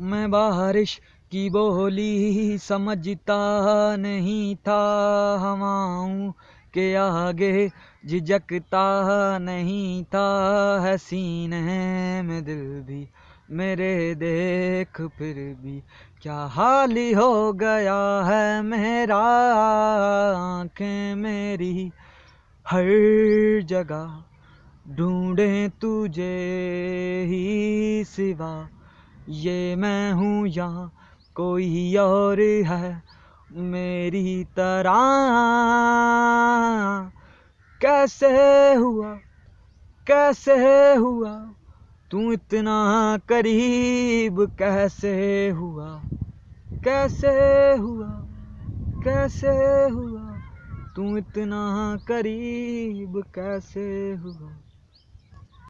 मैं बारिश की बोली समझता नहीं था हवाओं के आगे झिझकता नहीं था हसीन है मैं दिल भी मेरे देख फिर भी क्या हाल हो गया है मेरा आँखें मेरी हर जगह ढूंढे तुझे ही सिवा ये मैं हूँ या कोई और है मेरी तरह कैसे हुआ कैसे हुआ तू इतना करीब कैसे हुआ कैसे हुआ कैसे हुआ तू इतना करीब कैसे हुआ